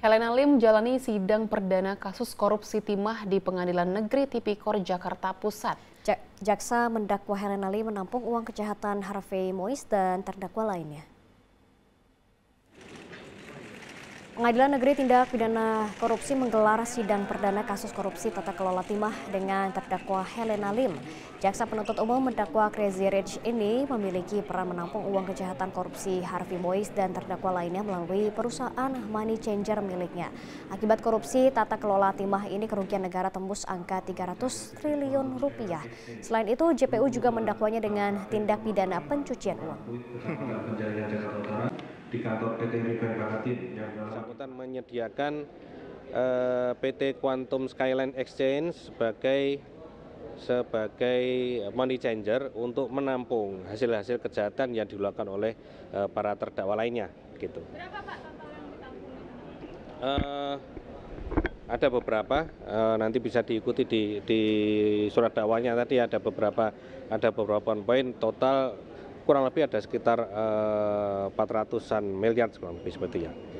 Helena Lim menjalani sidang perdana kasus korupsi timah di Pengadilan Negeri Tipikor Jakarta Pusat. Jaksa mendakwa Helena Lim menampung uang kejahatan Harvey Mois dan terdakwa lainnya. Pengadilan Negeri Tindak Pidana Korupsi menggelar sidang perdana kasus korupsi tata kelola timah dengan terdakwa Helena Lim. Jaksa penuntut umum mendakwa Crazy Rich ini memiliki peran menampung uang kejahatan korupsi Harvey Mois dan terdakwa lainnya melalui perusahaan money changer miliknya. Akibat korupsi tata kelola timah ini kerugian negara tembus angka 300 triliun rupiah. Selain itu JPU juga mendakwanya dengan tindak pidana pencucian uang di kantor PT River Baratin. Yang bersangkutan menyediakan eh, PT Quantum Skyline Exchange sebagai sebagai eh, money changer untuk menampung hasil-hasil kejahatan yang dilakukan oleh eh, para terdakwa lainnya gitu. Berapa Pak Uh, ada beberapa uh, nanti bisa diikuti di, di surat dakwanya tadi ada beberapa ada beberapa poin total kurang lebih ada sekitar 400-an eh, miliar kurang lebih seperti ya.